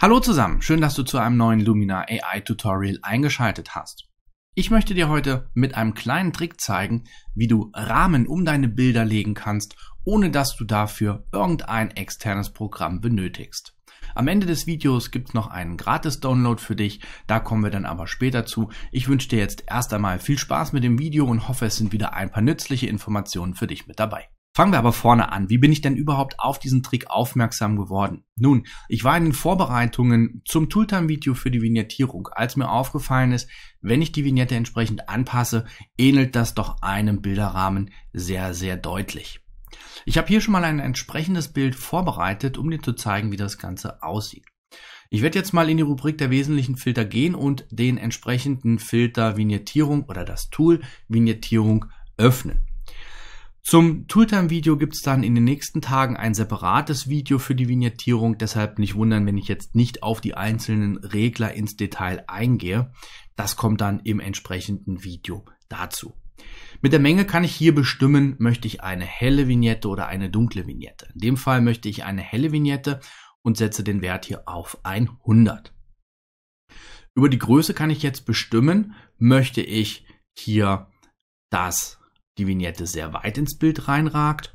Hallo zusammen, schön, dass du zu einem neuen Lumina AI Tutorial eingeschaltet hast. Ich möchte dir heute mit einem kleinen Trick zeigen, wie du Rahmen um deine Bilder legen kannst, ohne dass du dafür irgendein externes Programm benötigst. Am Ende des Videos gibt es noch einen Gratis-Download für dich, da kommen wir dann aber später zu. Ich wünsche dir jetzt erst einmal viel Spaß mit dem Video und hoffe, es sind wieder ein paar nützliche Informationen für dich mit dabei. Fangen wir aber vorne an. Wie bin ich denn überhaupt auf diesen Trick aufmerksam geworden? Nun, ich war in den Vorbereitungen zum Tooltime-Video für die Vignettierung, als mir aufgefallen ist, wenn ich die Vignette entsprechend anpasse, ähnelt das doch einem Bilderrahmen sehr, sehr deutlich. Ich habe hier schon mal ein entsprechendes Bild vorbereitet, um dir zu zeigen, wie das Ganze aussieht. Ich werde jetzt mal in die Rubrik der wesentlichen Filter gehen und den entsprechenden Filter Vignettierung oder das Tool Vignettierung öffnen. Zum Tooltime-Video gibt es dann in den nächsten Tagen ein separates Video für die Vignettierung, deshalb nicht wundern, wenn ich jetzt nicht auf die einzelnen Regler ins Detail eingehe. Das kommt dann im entsprechenden Video dazu. Mit der Menge kann ich hier bestimmen, möchte ich eine helle Vignette oder eine dunkle Vignette. In dem Fall möchte ich eine helle Vignette und setze den Wert hier auf 100. Über die Größe kann ich jetzt bestimmen, möchte ich hier das die Vignette sehr weit ins Bild reinragt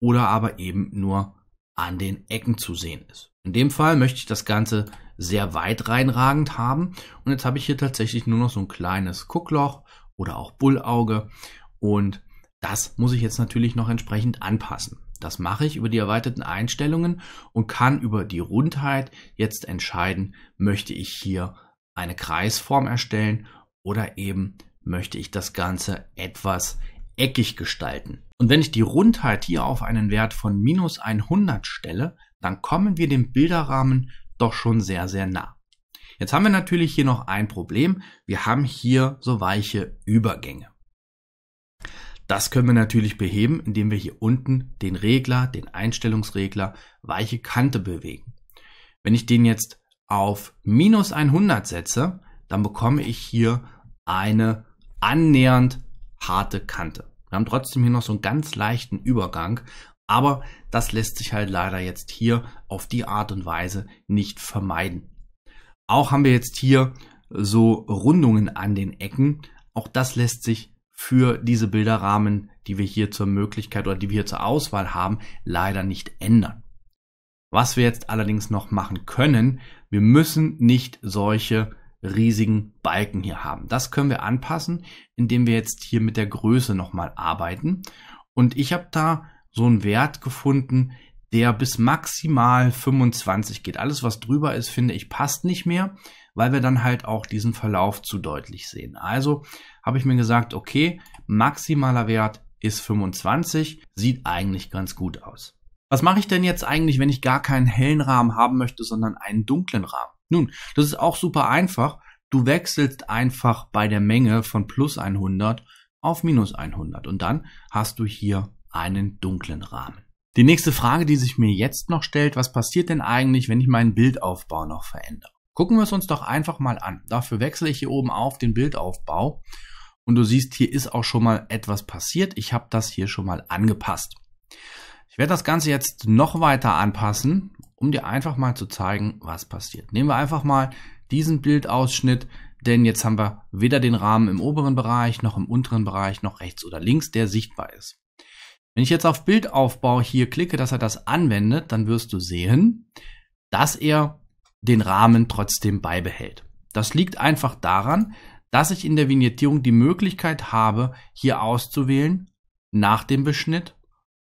oder aber eben nur an den Ecken zu sehen ist. In dem Fall möchte ich das Ganze sehr weit reinragend haben und jetzt habe ich hier tatsächlich nur noch so ein kleines Guckloch oder auch Bullauge und das muss ich jetzt natürlich noch entsprechend anpassen. Das mache ich über die erweiterten Einstellungen und kann über die Rundheit jetzt entscheiden, möchte ich hier eine Kreisform erstellen oder eben möchte ich das Ganze etwas eckig gestalten. Und wenn ich die Rundheit hier auf einen Wert von minus 100 stelle, dann kommen wir dem Bilderrahmen doch schon sehr, sehr nah. Jetzt haben wir natürlich hier noch ein Problem. Wir haben hier so weiche Übergänge. Das können wir natürlich beheben, indem wir hier unten den Regler, den Einstellungsregler, weiche Kante bewegen. Wenn ich den jetzt auf minus 100 setze, dann bekomme ich hier eine annähernd harte Kante. Wir haben trotzdem hier noch so einen ganz leichten Übergang, aber das lässt sich halt leider jetzt hier auf die Art und Weise nicht vermeiden. Auch haben wir jetzt hier so Rundungen an den Ecken. Auch das lässt sich für diese Bilderrahmen, die wir hier zur Möglichkeit oder die wir hier zur Auswahl haben, leider nicht ändern. Was wir jetzt allerdings noch machen können, wir müssen nicht solche riesigen Balken hier haben. Das können wir anpassen, indem wir jetzt hier mit der Größe nochmal arbeiten. Und ich habe da so einen Wert gefunden, der bis maximal 25 geht. Alles, was drüber ist, finde ich, passt nicht mehr, weil wir dann halt auch diesen Verlauf zu deutlich sehen. Also habe ich mir gesagt, okay, maximaler Wert ist 25, sieht eigentlich ganz gut aus. Was mache ich denn jetzt eigentlich, wenn ich gar keinen hellen Rahmen haben möchte, sondern einen dunklen Rahmen? Nun, das ist auch super einfach. Du wechselst einfach bei der Menge von plus 100 auf minus 100 und dann hast du hier einen dunklen Rahmen. Die nächste Frage, die sich mir jetzt noch stellt, was passiert denn eigentlich, wenn ich meinen Bildaufbau noch verändere? Gucken wir es uns doch einfach mal an. Dafür wechsle ich hier oben auf den Bildaufbau und du siehst, hier ist auch schon mal etwas passiert. Ich habe das hier schon mal angepasst. Ich werde das Ganze jetzt noch weiter anpassen um dir einfach mal zu zeigen, was passiert. Nehmen wir einfach mal diesen Bildausschnitt, denn jetzt haben wir weder den Rahmen im oberen Bereich noch im unteren Bereich noch rechts oder links, der sichtbar ist. Wenn ich jetzt auf Bildaufbau hier klicke, dass er das anwendet, dann wirst du sehen, dass er den Rahmen trotzdem beibehält. Das liegt einfach daran, dass ich in der Vignettierung die Möglichkeit habe, hier auszuwählen nach dem Beschnitt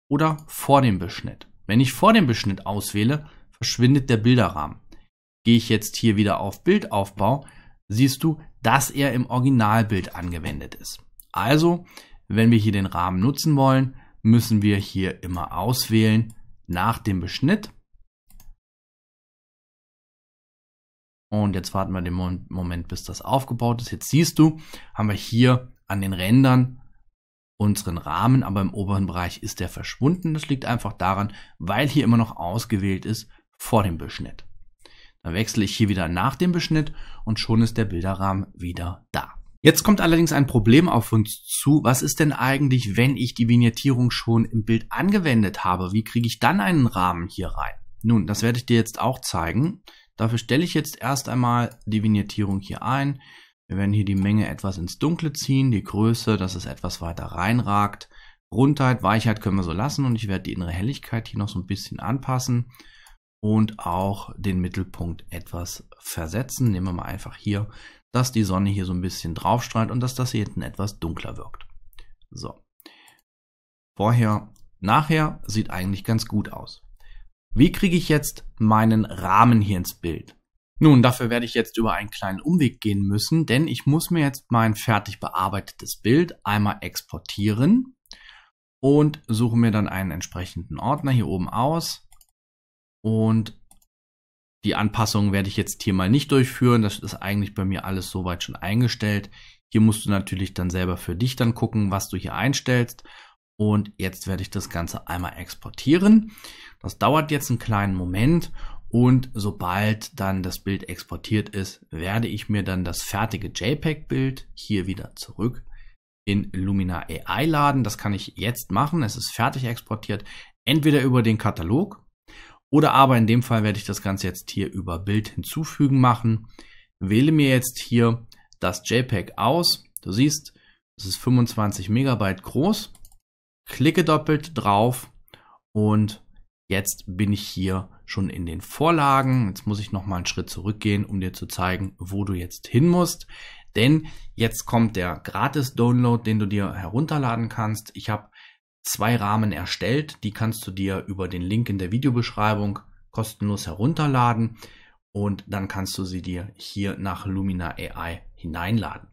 oder vor dem Beschnitt. Wenn ich vor dem Beschnitt auswähle, verschwindet der Bilderrahmen. Gehe ich jetzt hier wieder auf Bildaufbau, siehst du, dass er im Originalbild angewendet ist. Also, wenn wir hier den Rahmen nutzen wollen, müssen wir hier immer auswählen nach dem Beschnitt. Und jetzt warten wir den Moment, bis das aufgebaut ist. Jetzt siehst du, haben wir hier an den Rändern unseren Rahmen, aber im oberen Bereich ist der verschwunden. Das liegt einfach daran, weil hier immer noch ausgewählt ist, vor dem Beschnitt. Dann wechsle ich hier wieder nach dem Beschnitt und schon ist der Bilderrahmen wieder da. Jetzt kommt allerdings ein Problem auf uns zu. Was ist denn eigentlich, wenn ich die Vignettierung schon im Bild angewendet habe? Wie kriege ich dann einen Rahmen hier rein? Nun, das werde ich dir jetzt auch zeigen. Dafür stelle ich jetzt erst einmal die Vignettierung hier ein. Wir werden hier die Menge etwas ins Dunkle ziehen, die Größe, dass es etwas weiter reinragt. Rundheit, Weichheit können wir so lassen und ich werde die innere Helligkeit hier noch so ein bisschen anpassen und auch den Mittelpunkt etwas versetzen. Nehmen wir mal einfach hier, dass die Sonne hier so ein bisschen drauf strahlt und dass das hier hinten etwas dunkler wirkt. So. Vorher, nachher sieht eigentlich ganz gut aus. Wie kriege ich jetzt meinen Rahmen hier ins Bild? Nun, dafür werde ich jetzt über einen kleinen Umweg gehen müssen, denn ich muss mir jetzt mein fertig bearbeitetes Bild einmal exportieren und suche mir dann einen entsprechenden Ordner hier oben aus und die Anpassungen werde ich jetzt hier mal nicht durchführen. Das ist eigentlich bei mir alles soweit schon eingestellt. Hier musst du natürlich dann selber für dich dann gucken, was du hier einstellst. Und jetzt werde ich das Ganze einmal exportieren. Das dauert jetzt einen kleinen Moment und sobald dann das Bild exportiert ist, werde ich mir dann das fertige JPEG-Bild hier wieder zurück in Lumina AI laden. Das kann ich jetzt machen. Es ist fertig exportiert. Entweder über den Katalog oder aber in dem Fall werde ich das Ganze jetzt hier über Bild hinzufügen machen. Wähle mir jetzt hier das JPEG aus. Du siehst, es ist 25 Megabyte groß. Klicke doppelt drauf und jetzt bin ich hier schon in den Vorlagen. Jetzt muss ich noch mal einen Schritt zurückgehen, um dir zu zeigen, wo du jetzt hin musst. Denn jetzt kommt der Gratis-Download, den du dir herunterladen kannst. Ich habe zwei Rahmen erstellt. Die kannst du dir über den Link in der Videobeschreibung kostenlos herunterladen und dann kannst du sie dir hier nach Lumina AI hineinladen.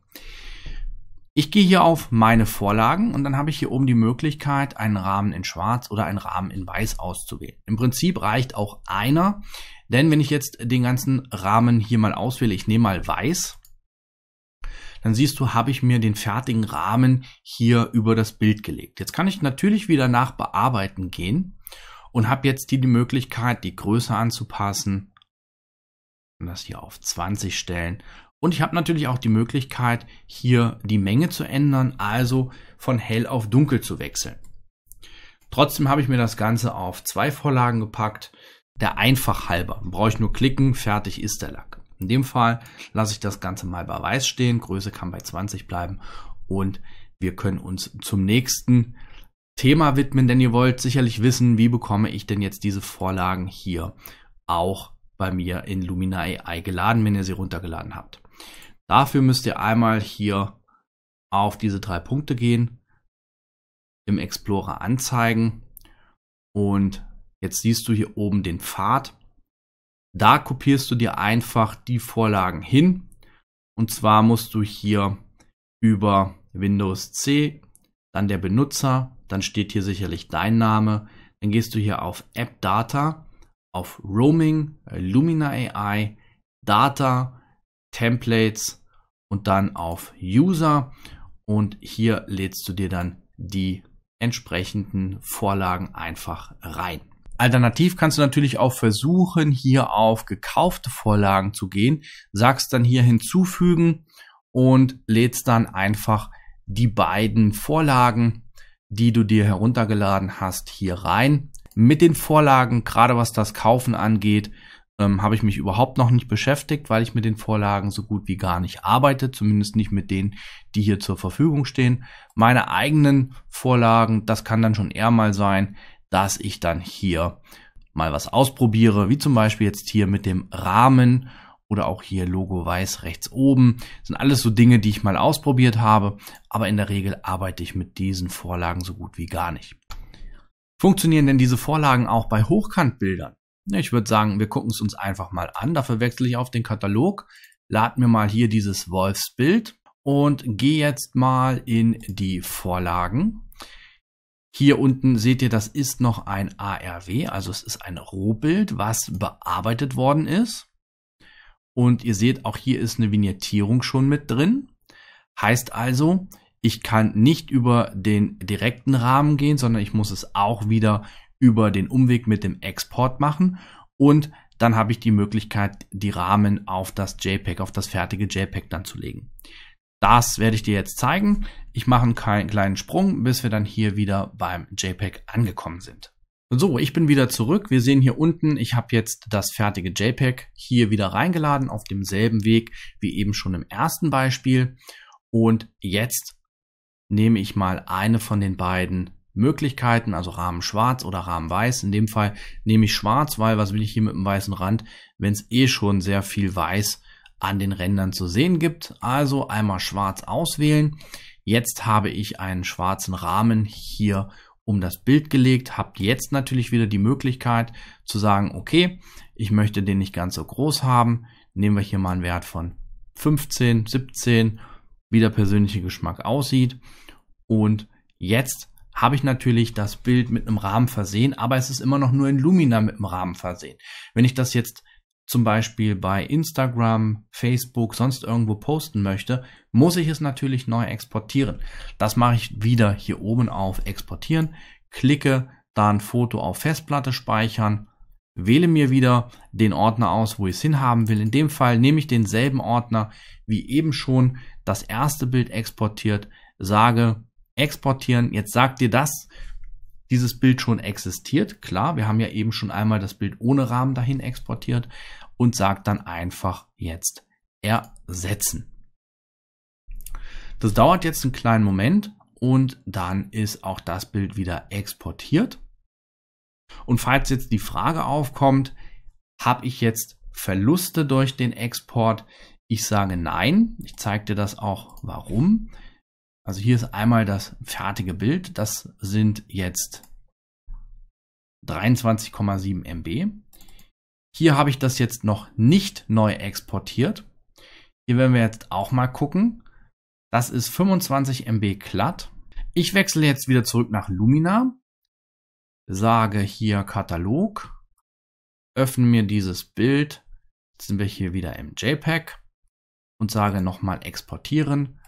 Ich gehe hier auf meine Vorlagen und dann habe ich hier oben die Möglichkeit, einen Rahmen in schwarz oder einen Rahmen in weiß auszuwählen. Im Prinzip reicht auch einer, denn wenn ich jetzt den ganzen Rahmen hier mal auswähle, ich nehme mal weiß, dann siehst du, habe ich mir den fertigen Rahmen hier über das Bild gelegt. Jetzt kann ich natürlich wieder nach Bearbeiten gehen und habe jetzt die, die Möglichkeit, die Größe anzupassen und das hier auf 20 stellen. Und ich habe natürlich auch die Möglichkeit, hier die Menge zu ändern, also von hell auf dunkel zu wechseln. Trotzdem habe ich mir das Ganze auf zwei Vorlagen gepackt, der einfach halber. Brauche ich nur klicken, fertig ist der Lack. In dem Fall lasse ich das Ganze mal bei weiß stehen. Größe kann bei 20 bleiben und wir können uns zum nächsten Thema widmen, denn ihr wollt sicherlich wissen, wie bekomme ich denn jetzt diese Vorlagen hier auch bei mir in Lumina AI geladen, wenn ihr sie runtergeladen habt. Dafür müsst ihr einmal hier auf diese drei Punkte gehen, im Explorer anzeigen und jetzt siehst du hier oben den Pfad da kopierst du dir einfach die Vorlagen hin. Und zwar musst du hier über Windows C, dann der Benutzer, dann steht hier sicherlich dein Name. Dann gehst du hier auf App Data, auf Roaming, Lumina AI, Data, Templates und dann auf User. Und hier lädst du dir dann die entsprechenden Vorlagen einfach rein. Alternativ kannst du natürlich auch versuchen, hier auf gekaufte Vorlagen zu gehen, sagst dann hier hinzufügen und lädst dann einfach die beiden Vorlagen, die du dir heruntergeladen hast, hier rein. Mit den Vorlagen, gerade was das Kaufen angeht, ähm, habe ich mich überhaupt noch nicht beschäftigt, weil ich mit den Vorlagen so gut wie gar nicht arbeite, zumindest nicht mit denen, die hier zur Verfügung stehen. Meine eigenen Vorlagen, das kann dann schon eher mal sein, dass ich dann hier mal was ausprobiere, wie zum Beispiel jetzt hier mit dem Rahmen oder auch hier Logo weiß rechts oben. Das sind alles so Dinge, die ich mal ausprobiert habe, aber in der Regel arbeite ich mit diesen Vorlagen so gut wie gar nicht. Funktionieren denn diese Vorlagen auch bei Hochkantbildern? Ich würde sagen, wir gucken es uns einfach mal an. Dafür wechsle ich auf den Katalog, lade mir mal hier dieses Wolfsbild und gehe jetzt mal in die Vorlagen. Hier unten seht ihr, das ist noch ein ARW, also es ist ein Rohbild, was bearbeitet worden ist. Und ihr seht, auch hier ist eine Vignettierung schon mit drin. Heißt also, ich kann nicht über den direkten Rahmen gehen, sondern ich muss es auch wieder über den Umweg mit dem Export machen. Und dann habe ich die Möglichkeit, die Rahmen auf das JPEG, auf das fertige JPEG dann zu legen. Das werde ich dir jetzt zeigen. Ich mache einen kleinen Sprung, bis wir dann hier wieder beim JPEG angekommen sind. So, ich bin wieder zurück. Wir sehen hier unten, ich habe jetzt das fertige JPEG hier wieder reingeladen auf demselben Weg wie eben schon im ersten Beispiel. Und jetzt nehme ich mal eine von den beiden Möglichkeiten, also Rahmen schwarz oder Rahmen weiß. In dem Fall nehme ich schwarz, weil was will ich hier mit dem weißen Rand, wenn es eh schon sehr viel weiß ist an den Rändern zu sehen gibt. Also einmal schwarz auswählen. Jetzt habe ich einen schwarzen Rahmen hier um das Bild gelegt, habt jetzt natürlich wieder die Möglichkeit zu sagen, okay, ich möchte den nicht ganz so groß haben, nehmen wir hier mal einen Wert von 15, 17, wie der persönliche Geschmack aussieht und jetzt habe ich natürlich das Bild mit einem Rahmen versehen, aber es ist immer noch nur in Lumina mit einem Rahmen versehen. Wenn ich das jetzt zum Beispiel bei Instagram, Facebook, sonst irgendwo posten möchte, muss ich es natürlich neu exportieren. Das mache ich wieder hier oben auf Exportieren, klicke dann Foto auf Festplatte speichern, wähle mir wieder den Ordner aus, wo ich es hinhaben will. In dem Fall nehme ich denselben Ordner wie eben schon das erste Bild exportiert, sage exportieren. Jetzt sagt dir das dieses Bild schon existiert. Klar, wir haben ja eben schon einmal das Bild ohne Rahmen dahin exportiert und sagt dann einfach jetzt ersetzen. Das dauert jetzt einen kleinen Moment und dann ist auch das Bild wieder exportiert. Und falls jetzt die Frage aufkommt, habe ich jetzt Verluste durch den Export? Ich sage nein. Ich zeige dir das auch, warum. Also hier ist einmal das fertige Bild. Das sind jetzt 23,7 MB. Hier habe ich das jetzt noch nicht neu exportiert. Hier werden wir jetzt auch mal gucken. Das ist 25 MB glatt. Ich wechsle jetzt wieder zurück nach Lumina, sage hier Katalog, öffne mir dieses Bild, jetzt sind wir hier wieder im JPEG und sage nochmal exportieren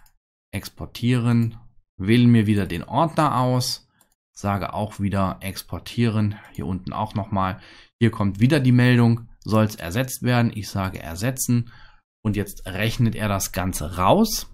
exportieren, wähle mir wieder den Ordner aus, sage auch wieder exportieren, hier unten auch nochmal. Hier kommt wieder die Meldung, soll es ersetzt werden. Ich sage ersetzen und jetzt rechnet er das Ganze raus.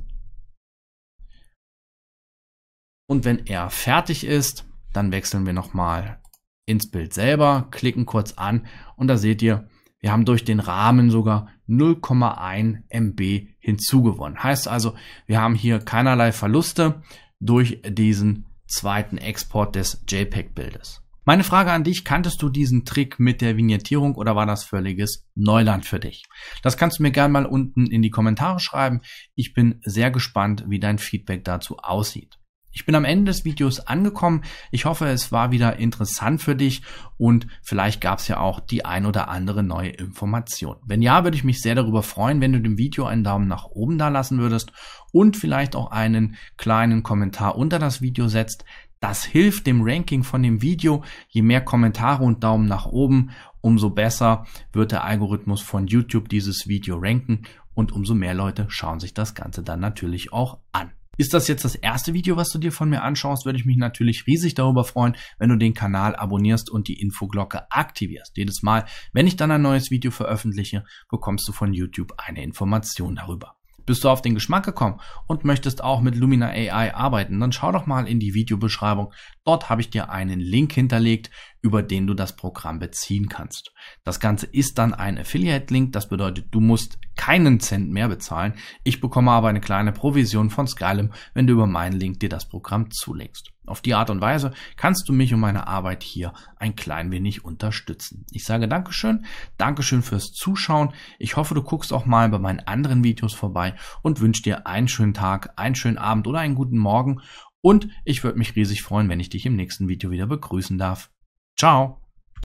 Und wenn er fertig ist, dann wechseln wir nochmal ins Bild selber, klicken kurz an und da seht ihr, wir haben durch den Rahmen sogar 0,1 MB hinzugewonnen. Heißt also, wir haben hier keinerlei Verluste durch diesen zweiten Export des JPEG-Bildes. Meine Frage an dich, kanntest du diesen Trick mit der Vignettierung oder war das völliges Neuland für dich? Das kannst du mir gerne mal unten in die Kommentare schreiben. Ich bin sehr gespannt, wie dein Feedback dazu aussieht. Ich bin am Ende des Videos angekommen. Ich hoffe, es war wieder interessant für dich und vielleicht gab es ja auch die ein oder andere neue Information. Wenn ja, würde ich mich sehr darüber freuen, wenn du dem Video einen Daumen nach oben da lassen würdest und vielleicht auch einen kleinen Kommentar unter das Video setzt. Das hilft dem Ranking von dem Video. Je mehr Kommentare und Daumen nach oben, umso besser wird der Algorithmus von YouTube dieses Video ranken und umso mehr Leute schauen sich das Ganze dann natürlich auch an. Ist das jetzt das erste Video, was du dir von mir anschaust, würde ich mich natürlich riesig darüber freuen, wenn du den Kanal abonnierst und die Infoglocke aktivierst. Jedes Mal, wenn ich dann ein neues Video veröffentliche, bekommst du von YouTube eine Information darüber. Bist du auf den Geschmack gekommen und möchtest auch mit Lumina AI arbeiten, dann schau doch mal in die Videobeschreibung. Dort habe ich dir einen Link hinterlegt, über den du das Programm beziehen kannst. Das Ganze ist dann ein Affiliate-Link, das bedeutet, du musst keinen Cent mehr bezahlen. Ich bekomme aber eine kleine Provision von Skylum, wenn du über meinen Link dir das Programm zulegst. Auf die Art und Weise kannst du mich und meine Arbeit hier ein klein wenig unterstützen. Ich sage Dankeschön, Dankeschön fürs Zuschauen. Ich hoffe, du guckst auch mal bei meinen anderen Videos vorbei und wünsche dir einen schönen Tag, einen schönen Abend oder einen guten Morgen. Und ich würde mich riesig freuen, wenn ich dich im nächsten Video wieder begrüßen darf. Ciao!